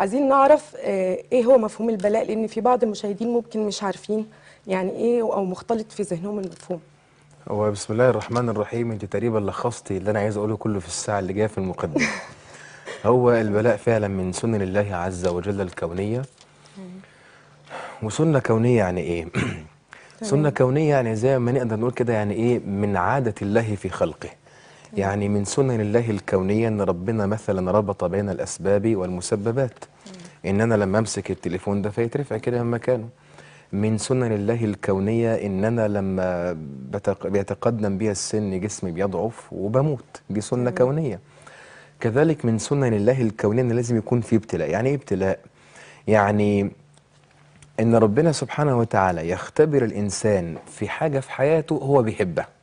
عايزين نعرف آه، ايه هو مفهوم البلاء لان في بعض المشاهدين ممكن مش عارفين يعني ايه او مختلط في ذهنهم المفهوم هو بسم الله الرحمن الرحيم انت تقريبا لخصتي اللي انا عايز اقوله كله في الساعه اللي جايه في المقدمه هو البلاء فعلا من سنن الله عز وجل الكونيه وسنه كونيه يعني ايه سنه كونيه يعني زي ما نقدر نقول كده يعني ايه من عاده الله في خلقه يعني من سنن الله الكونية أن ربنا مثلا ربط بين الأسباب والمسببات ان انا لما امسك التليفون ده فيترفع كده من مكانه من سنن الله الكونية إن أنا لما بتق... بيتقدم بها السن جسمي بيضعف وبموت دي سنة كونية كذلك من سنن الله الكونية أن لازم يكون في ابتلاء يعني إيه ابتلاء؟ يعني إن ربنا سبحانه وتعالى يختبر الإنسان في حاجة في حياته هو بيحبها